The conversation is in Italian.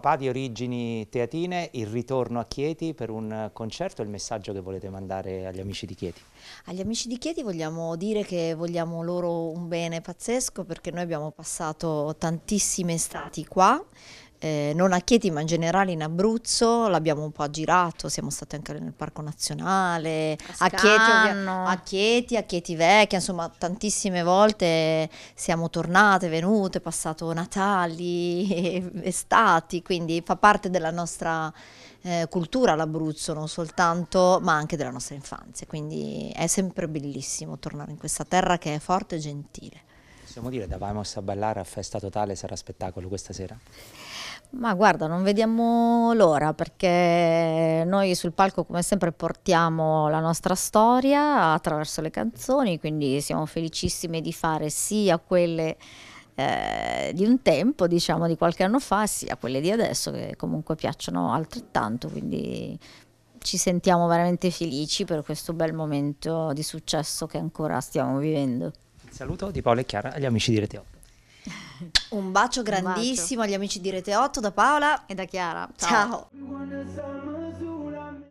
Papà di origini teatine, il ritorno a Chieti per un concerto, il messaggio che volete mandare agli amici di Chieti? Agli amici di Chieti vogliamo dire che vogliamo loro un bene pazzesco perché noi abbiamo passato tantissime estati qua, eh, non a Chieti ma in generale in Abruzzo, l'abbiamo un po' aggirato, siamo stati anche nel Parco Nazionale, a, a, Chieti, a Chieti, a Chieti Vecchia, insomma tantissime volte siamo tornate, venute, passato Natali, estati, quindi fa parte della nostra eh, cultura l'Abruzzo, non soltanto, ma anche della nostra infanzia, quindi è sempre bellissimo tornare in questa terra che è forte e gentile. Possiamo dire, davamo Vamos a ballare a festa totale sarà spettacolo questa sera? Ma guarda, non vediamo l'ora perché noi sul palco come sempre portiamo la nostra storia attraverso le canzoni, quindi siamo felicissime di fare sia quelle eh, di un tempo, diciamo di qualche anno fa, sia quelle di adesso che comunque piacciono altrettanto, quindi ci sentiamo veramente felici per questo bel momento di successo che ancora stiamo vivendo. Il saluto di Paolo e Chiara agli amici di Reteo. Un bacio grandissimo Un bacio. agli amici di Rete 8 da Paola e da Chiara. Ciao. Ciao.